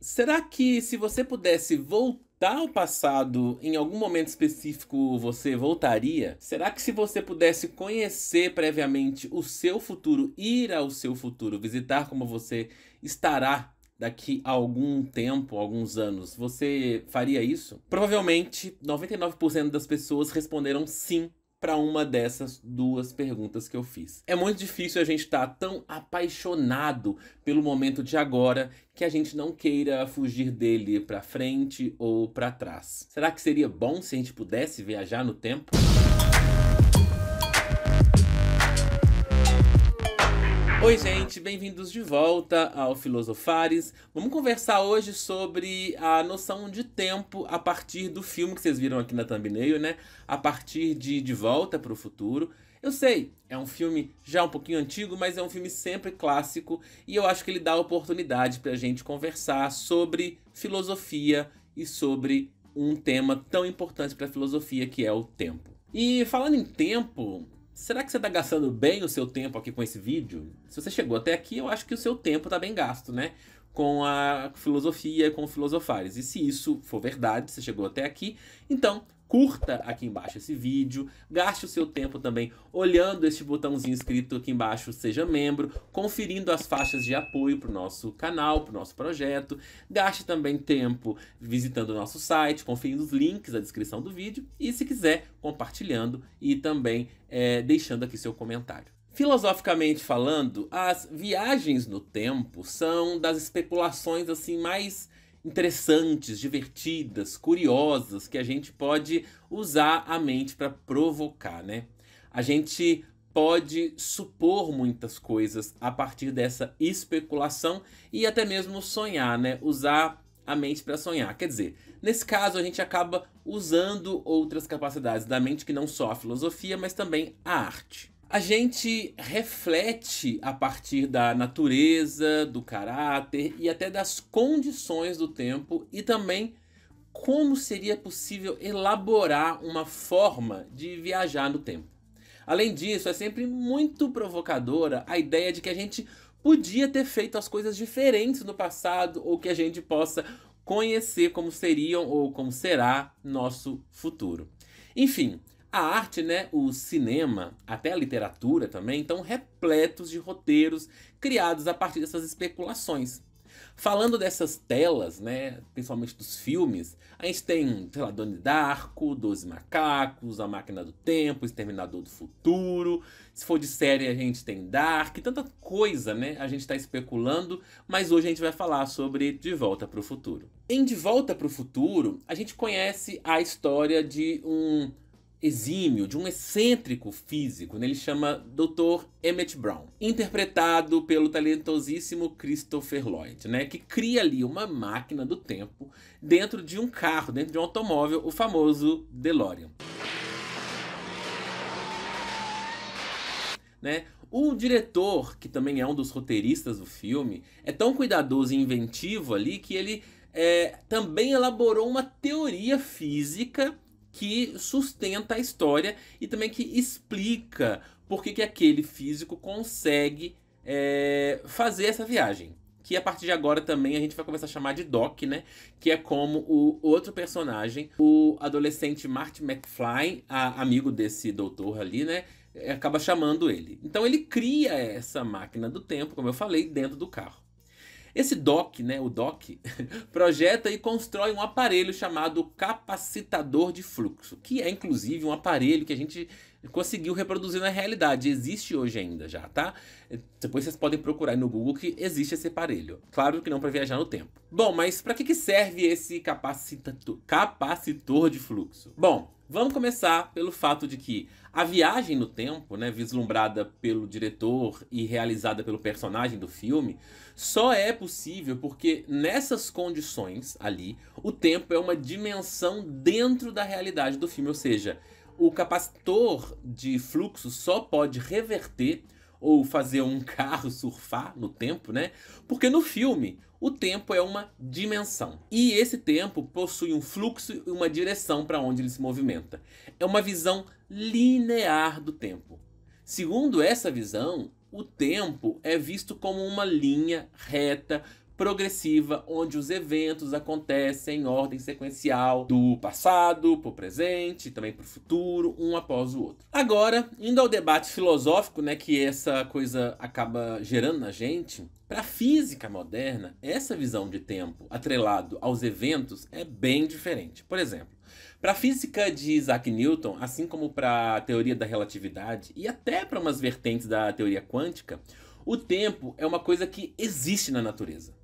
Será que se você pudesse voltar ao passado em algum momento específico, você voltaria? Será que se você pudesse conhecer previamente o seu futuro, ir ao seu futuro, visitar como você estará daqui a algum tempo, alguns anos, você faria isso? Provavelmente 99% das pessoas responderam sim para uma dessas duas perguntas que eu fiz. É muito difícil a gente estar tá tão apaixonado pelo momento de agora que a gente não queira fugir dele para frente ou para trás. Será que seria bom se a gente pudesse viajar no tempo? Oi, gente, bem-vindos de volta ao Filosofares. Vamos conversar hoje sobre a noção de tempo a partir do filme que vocês viram aqui na thumbnail, né? A partir de De Volta para o Futuro. Eu sei, é um filme já um pouquinho antigo, mas é um filme sempre clássico e eu acho que ele dá a oportunidade para a gente conversar sobre filosofia e sobre um tema tão importante para a filosofia que é o tempo. E falando em tempo, Será que você está gastando bem o seu tempo aqui com esse vídeo? Se você chegou até aqui, eu acho que o seu tempo está bem gasto, né? Com a filosofia, com filosofares. E se isso for verdade, você chegou até aqui, então curta aqui embaixo esse vídeo, gaste o seu tempo também olhando este botãozinho escrito aqui embaixo, seja membro, conferindo as faixas de apoio para o nosso canal, para o nosso projeto, gaste também tempo visitando o nosso site, conferindo os links na descrição do vídeo e, se quiser, compartilhando e também é, deixando aqui seu comentário. Filosoficamente falando, as viagens no tempo são das especulações assim mais interessantes, divertidas, curiosas que a gente pode usar a mente para provocar, né? A gente pode supor muitas coisas a partir dessa especulação e até mesmo sonhar, né? Usar a mente para sonhar. Quer dizer, nesse caso a gente acaba usando outras capacidades da mente que não só a filosofia, mas também a arte a gente reflete a partir da natureza, do caráter e até das condições do tempo e também como seria possível elaborar uma forma de viajar no tempo. Além disso, é sempre muito provocadora a ideia de que a gente podia ter feito as coisas diferentes no passado ou que a gente possa conhecer como seriam ou como será nosso futuro. Enfim, a arte, né, o cinema, até a literatura também, estão repletos de roteiros criados a partir dessas especulações. Falando dessas telas, né, principalmente dos filmes, a gente tem, sei lá, Donnie Darko, Dois Macacos, A Máquina do Tempo, Exterminador do Futuro. Se for de série, a gente tem Dark, tanta coisa, né? A gente está especulando, mas hoje a gente vai falar sobre De Volta para o Futuro. Em De Volta para o Futuro, a gente conhece a história de um exímio, de um excêntrico físico, né? ele chama Dr. Emmett Brown, interpretado pelo talentosíssimo Christopher Lloyd, né? que cria ali uma máquina do tempo dentro de um carro, dentro de um automóvel, o famoso DeLorean. Né? O diretor, que também é um dos roteiristas do filme, é tão cuidadoso e inventivo ali que ele é, também elaborou uma teoria física que sustenta a história e também que explica por que, que aquele físico consegue é, fazer essa viagem. Que a partir de agora também a gente vai começar a chamar de Doc, né? Que é como o outro personagem, o adolescente Marty McFly, a, amigo desse doutor ali, né? É, acaba chamando ele. Então ele cria essa máquina do tempo, como eu falei, dentro do carro. Esse DOC, né, o DOC, projeta e constrói um aparelho chamado capacitador de fluxo, que é inclusive um aparelho que a gente conseguiu reproduzir na realidade, existe hoje ainda já, tá? Depois vocês podem procurar no Google que existe esse aparelho. Claro que não para viajar no tempo. Bom, mas para que, que serve esse capacitador, capacitor de fluxo? Bom, vamos começar pelo fato de que a viagem no tempo, né, vislumbrada pelo diretor e realizada pelo personagem do filme, só é possível porque nessas condições ali, o tempo é uma dimensão dentro da realidade do filme, ou seja, o capacitor de fluxo só pode reverter ou fazer um carro surfar no tempo, né? Porque no filme, o tempo é uma dimensão. E esse tempo possui um fluxo e uma direção para onde ele se movimenta. É uma visão linear do tempo. Segundo essa visão, o tempo é visto como uma linha reta progressiva, onde os eventos acontecem em ordem sequencial do passado para o presente, também para o futuro, um após o outro. Agora, indo ao debate filosófico, né, que essa coisa acaba gerando na gente, para a física moderna, essa visão de tempo atrelado aos eventos é bem diferente. Por exemplo, para a física de Isaac Newton, assim como para a teoria da relatividade e até para umas vertentes da teoria quântica, o tempo é uma coisa que existe na natureza.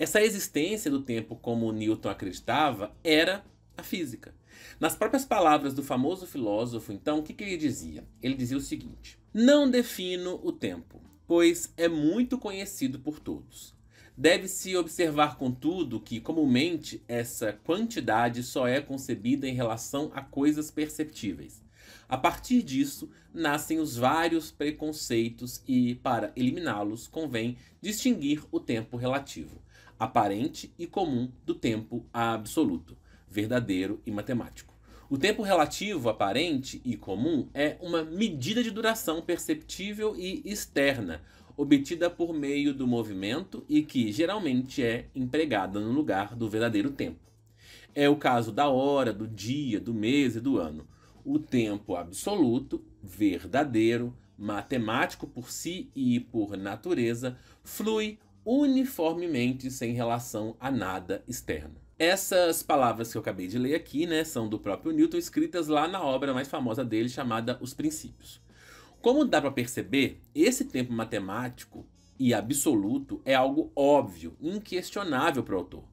Essa existência do tempo como Newton acreditava era a física. Nas próprias palavras do famoso filósofo, então, o que, que ele dizia? Ele dizia o seguinte: Não defino o tempo, pois é muito conhecido por todos. Deve-se observar, contudo, que comumente essa quantidade só é concebida em relação a coisas perceptíveis. A partir disso, nascem os vários preconceitos e, para eliminá-los, convém distinguir o tempo relativo aparente e comum do tempo absoluto, verdadeiro e matemático. O tempo relativo, aparente e comum é uma medida de duração perceptível e externa, obtida por meio do movimento e que geralmente é empregada no lugar do verdadeiro tempo. É o caso da hora, do dia, do mês e do ano. O tempo absoluto, verdadeiro, matemático por si e por natureza, flui uniformemente sem relação a nada externo. Essas palavras que eu acabei de ler aqui, né, são do próprio Newton, escritas lá na obra mais famosa dele, chamada Os Princípios. Como dá para perceber, esse tempo matemático e absoluto é algo óbvio, inquestionável para o autor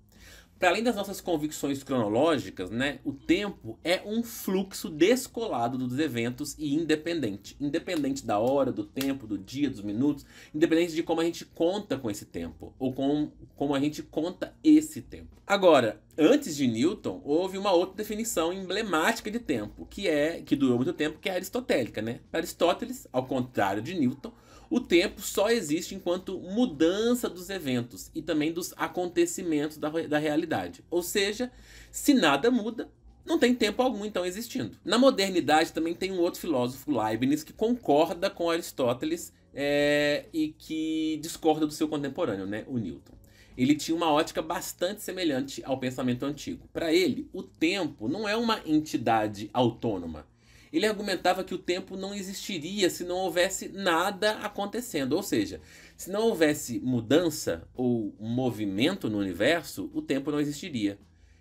para além das nossas convicções cronológicas, né, o tempo é um fluxo descolado dos eventos e independente. Independente da hora, do tempo, do dia, dos minutos, independente de como a gente conta com esse tempo, ou com, como a gente conta esse tempo. Agora, antes de Newton, houve uma outra definição emblemática de tempo, que é que durou muito tempo, que é aristotélica, né? Para Aristóteles, ao contrário de Newton, o tempo só existe enquanto mudança dos eventos e também dos acontecimentos da, da realidade. Ou seja, se nada muda, não tem tempo algum então existindo. Na modernidade também tem um outro filósofo, Leibniz, que concorda com Aristóteles é, e que discorda do seu contemporâneo, né, o Newton. Ele tinha uma ótica bastante semelhante ao pensamento antigo. Para ele, o tempo não é uma entidade autônoma ele argumentava que o tempo não existiria se não houvesse nada acontecendo. Ou seja, se não houvesse mudança ou movimento no universo, o tempo não existiria.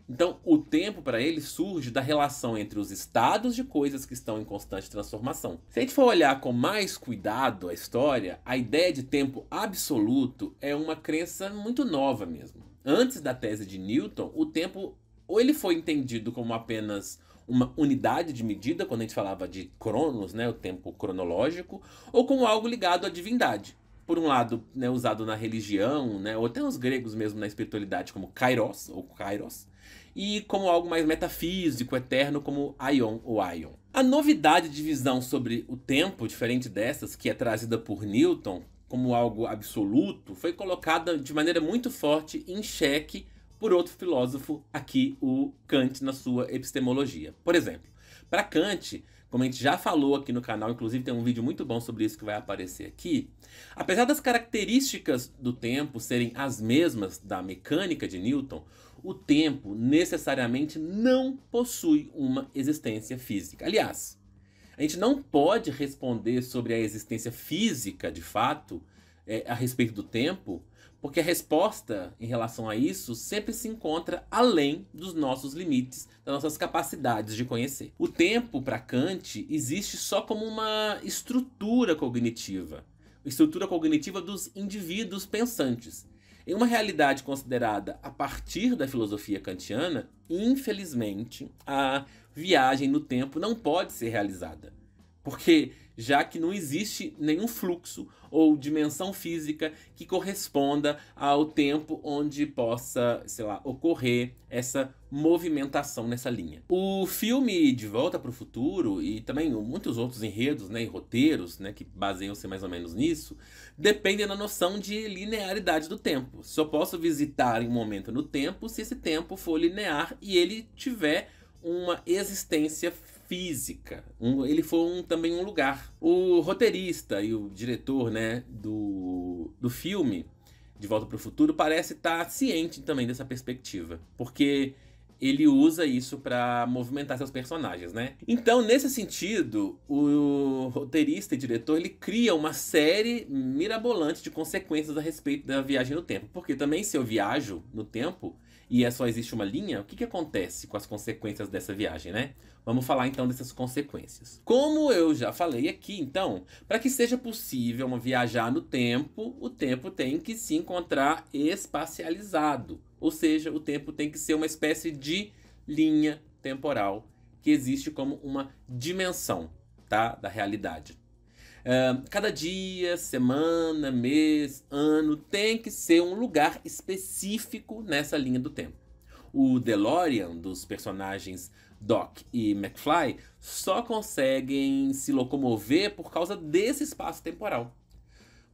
Então, o tempo para ele surge da relação entre os estados de coisas que estão em constante transformação. Se a gente for olhar com mais cuidado a história, a ideia de tempo absoluto é uma crença muito nova mesmo. Antes da tese de Newton, o tempo ou ele foi entendido como apenas uma unidade de medida, quando a gente falava de cronos, né, o tempo cronológico, ou com algo ligado à divindade. Por um lado, né, usado na religião, né, ou até nos gregos mesmo na espiritualidade, como kairos, ou kairos, e como algo mais metafísico, eterno, como Aion ou Aion. A novidade de visão sobre o tempo, diferente dessas, que é trazida por Newton como algo absoluto, foi colocada de maneira muito forte em xeque por outro filósofo, aqui o Kant, na sua epistemologia. Por exemplo, para Kant, como a gente já falou aqui no canal, inclusive tem um vídeo muito bom sobre isso que vai aparecer aqui, apesar das características do tempo serem as mesmas da mecânica de Newton, o tempo necessariamente não possui uma existência física. Aliás, a gente não pode responder sobre a existência física de fato é, a respeito do tempo porque a resposta em relação a isso sempre se encontra além dos nossos limites, das nossas capacidades de conhecer. O tempo, para Kant, existe só como uma estrutura cognitiva estrutura cognitiva dos indivíduos pensantes. Em uma realidade considerada a partir da filosofia kantiana, infelizmente, a viagem no tempo não pode ser realizada. Porque já que não existe nenhum fluxo ou dimensão física que corresponda ao tempo onde possa, sei lá, ocorrer essa movimentação nessa linha. O filme De Volta para o Futuro e também muitos outros enredos né, e roteiros né, que baseiam-se mais ou menos nisso, dependem da noção de linearidade do tempo. Só posso visitar um momento no tempo se esse tempo for linear e ele tiver uma existência física física. Um, ele foi um, também um lugar. O roteirista e o diretor né, do, do filme, De Volta para o Futuro, parece estar tá ciente também dessa perspectiva. Porque ele usa isso para movimentar seus personagens, né? Então, nesse sentido, o roteirista e diretor ele cria uma série mirabolante de consequências a respeito da viagem no tempo, porque também se eu viajo no tempo, e é só existe uma linha, o que, que acontece com as consequências dessa viagem, né? Vamos falar então dessas consequências. Como eu já falei aqui, então, para que seja possível uma viajar no tempo, o tempo tem que se encontrar espacializado, ou seja, o tempo tem que ser uma espécie de linha temporal que existe como uma dimensão, tá, da realidade cada dia, semana, mês, ano tem que ser um lugar específico nessa linha do tempo. O DeLorean dos personagens Doc e McFly só conseguem se locomover por causa desse espaço temporal.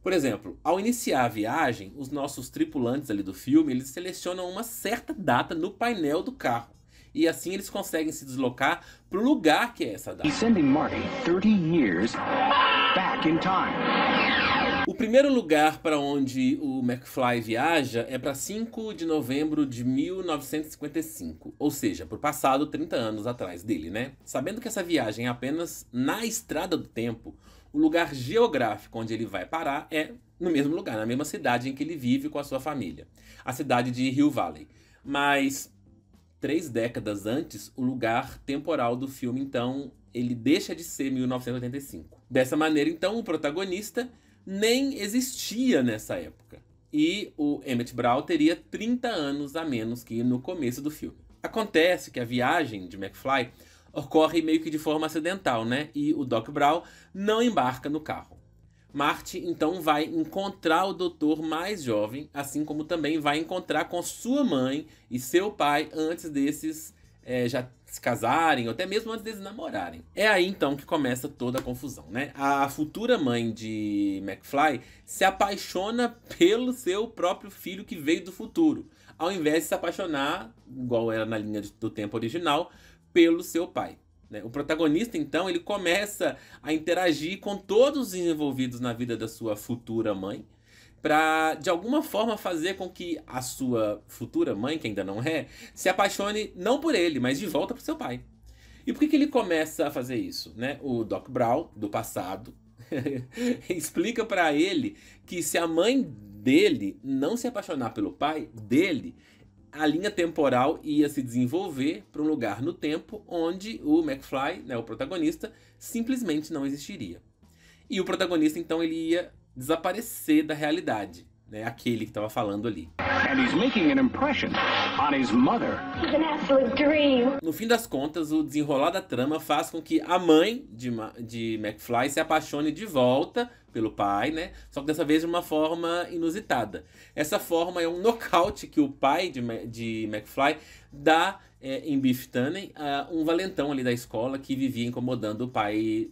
Por exemplo, ao iniciar a viagem, os nossos tripulantes ali do filme, eles selecionam uma certa data no painel do carro e assim eles conseguem se deslocar para o lugar que é essa data. O primeiro lugar para onde o McFly viaja é para 5 de novembro de 1955, ou seja, para o passado 30 anos atrás dele, né? Sabendo que essa viagem é apenas na estrada do tempo, o lugar geográfico onde ele vai parar é no mesmo lugar, na mesma cidade em que ele vive com a sua família, a cidade de Hill Valley. Mas três décadas antes o lugar temporal do filme, então ele deixa de ser 1985. Dessa maneira, então, o protagonista nem existia nessa época. E o Emmett Brown teria 30 anos a menos que no começo do filme. Acontece que a viagem de McFly ocorre meio que de forma acidental, né? E o Doc Brown não embarca no carro. Marte então vai encontrar o doutor mais jovem, assim como também vai encontrar com sua mãe e seu pai antes desses é, já se casarem, ou até mesmo antes deles namorarem. É aí então que começa toda a confusão, né? A futura mãe de McFly se apaixona pelo seu próprio filho que veio do futuro, ao invés de se apaixonar, igual era na linha do tempo original, pelo seu pai. Né? O protagonista, então, ele começa a interagir com todos os envolvidos na vida da sua futura mãe, para de alguma forma fazer com que a sua futura mãe, que ainda não é, se apaixone não por ele, mas de volta pro seu pai. E por que, que ele começa a fazer isso? Né? O Doc Brown, do passado, explica para ele que se a mãe dele não se apaixonar pelo pai dele, a linha temporal ia se desenvolver para um lugar no tempo onde o McFly, né, o protagonista, simplesmente não existiria. E o protagonista então ele ia desaparecer da realidade né, aquele que estava falando ali. No fim das contas, o desenrolar da trama faz com que a mãe de, de McFly se apaixone de volta pelo pai, né? Só que dessa vez de uma forma inusitada. Essa forma é um nocaute que o pai de, de McFly dá é, em Biff Tannen, uh, um valentão ali da escola que vivia incomodando o pai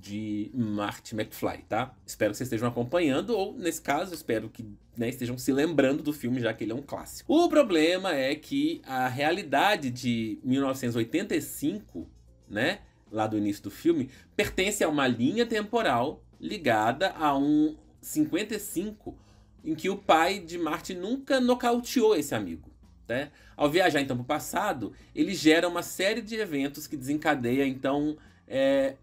de Marty McFly, tá? Espero que vocês estejam acompanhando, ou nesse caso, espero que né, estejam se lembrando do filme, já que ele é um clássico. O problema é que a realidade de 1985, né, lá do início do filme, pertence a uma linha temporal ligada a um 55 em que o pai de Marty nunca nocauteou esse amigo. Né? Ao viajar então para o passado, ele gera uma série de eventos que desencadeia então é,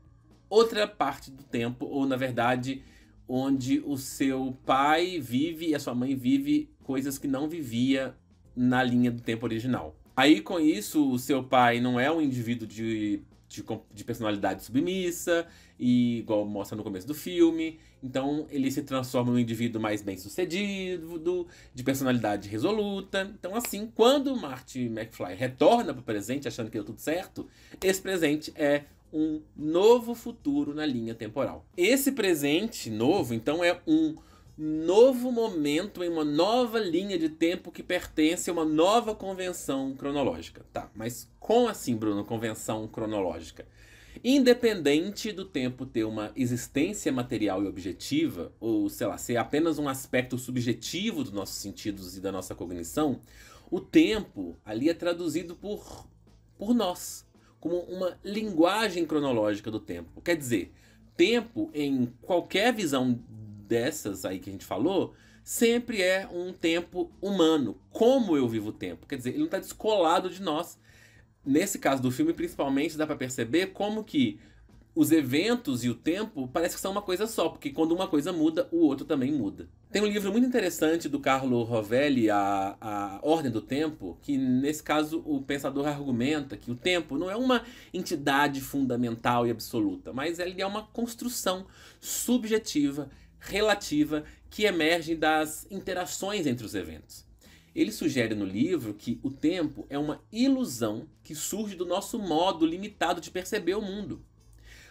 outra parte do tempo, ou na verdade, onde o seu pai vive e a sua mãe vive coisas que não vivia na linha do tempo original. Aí, com isso, o seu pai não é um indivíduo de, de, de personalidade submissa, e igual mostra no começo do filme. Então, ele se transforma num indivíduo mais bem sucedido, de personalidade resoluta. Então, assim, quando Marty McFly retorna para o presente achando que deu tudo certo, esse presente é um novo futuro na linha temporal. Esse presente novo, então, é um novo momento em uma nova linha de tempo que pertence a uma nova convenção cronológica. Tá, mas como assim, Bruno, convenção cronológica? Independente do tempo ter uma existência material e objetiva, ou sei lá, ser apenas um aspecto subjetivo dos nossos sentidos e da nossa cognição, o tempo ali é traduzido por, por nós como uma linguagem cronológica do tempo. Quer dizer, tempo, em qualquer visão dessas aí que a gente falou, sempre é um tempo humano. Como eu vivo o tempo? Quer dizer, ele não está descolado de nós. Nesse caso do filme, principalmente, dá para perceber como que os eventos e o tempo parece que são uma coisa só, porque quando uma coisa muda, o outro também muda. Tem um livro muito interessante do Carlo Rovelli, a, a Ordem do Tempo, que nesse caso o pensador argumenta que o tempo não é uma entidade fundamental e absoluta, mas ele é uma construção subjetiva, relativa, que emerge das interações entre os eventos. Ele sugere no livro que o tempo é uma ilusão que surge do nosso modo limitado de perceber o mundo.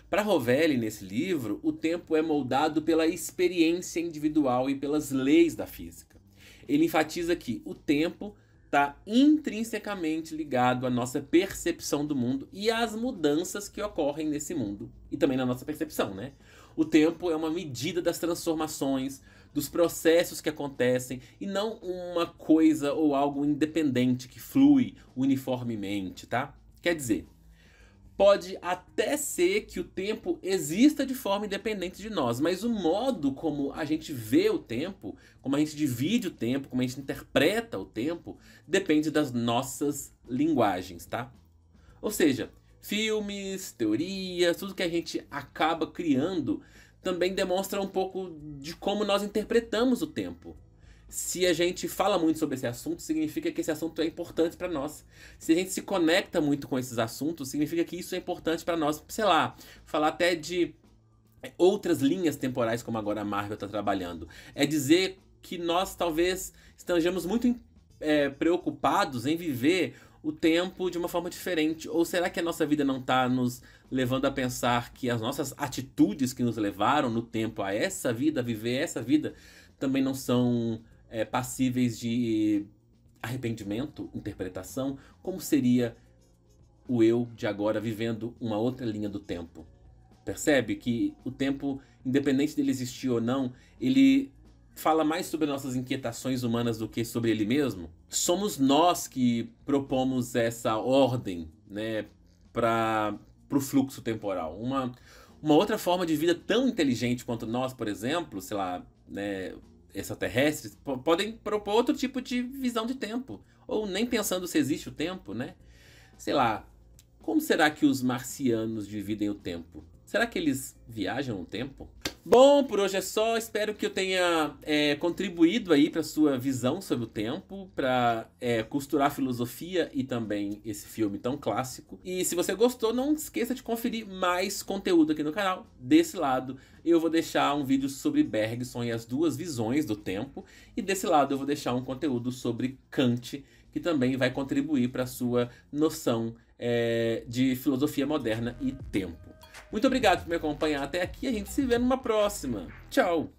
Para Rovelli, nesse livro, o tempo é moldado pela experiência individual e pelas leis da física. Ele enfatiza que o tempo está intrinsecamente ligado à nossa percepção do mundo e às mudanças que ocorrem nesse mundo e também na nossa percepção, né? O tempo é uma medida das transformações, dos processos que acontecem e não uma coisa ou algo independente que flui uniformemente, tá? Quer dizer, Pode até ser que o tempo exista de forma independente de nós, mas o modo como a gente vê o tempo, como a gente divide o tempo, como a gente interpreta o tempo, depende das nossas linguagens, tá? Ou seja, filmes, teorias, tudo que a gente acaba criando também demonstra um pouco de como nós interpretamos o tempo. Se a gente fala muito sobre esse assunto, significa que esse assunto é importante para nós. Se a gente se conecta muito com esses assuntos, significa que isso é importante para nós. Sei lá, falar até de outras linhas temporais, como agora a Marvel está trabalhando. É dizer que nós talvez estejamos muito é, preocupados em viver o tempo de uma forma diferente? Ou será que a nossa vida não está nos levando a pensar que as nossas atitudes que nos levaram no tempo a essa vida, a viver essa vida, também não são é, passíveis de arrependimento, interpretação, como seria o eu de agora vivendo uma outra linha do tempo. Percebe que o tempo, independente dele existir ou não, ele fala mais sobre nossas inquietações humanas do que sobre ele mesmo. Somos nós que propomos essa ordem, né, para o fluxo temporal. Uma uma outra forma de vida tão inteligente quanto nós, por exemplo, sei lá, né, extraterrestres podem propor outro tipo de visão de tempo. Ou nem pensando se existe o tempo, né? Sei lá, como será que os marcianos dividem o tempo? Será que eles viajam o tempo? Bom, por hoje é só. Espero que eu tenha é, contribuído aí para sua visão sobre o tempo, para é, costurar a filosofia e também esse filme tão clássico. E se você gostou, não esqueça de conferir mais conteúdo aqui no canal. Desse lado, eu vou deixar um vídeo sobre Bergson e as duas visões do tempo. E desse lado, eu vou deixar um conteúdo sobre Kant, que também vai contribuir para sua noção é, de filosofia moderna e tempo. Muito obrigado por me acompanhar até aqui. A gente se vê numa próxima. Tchau!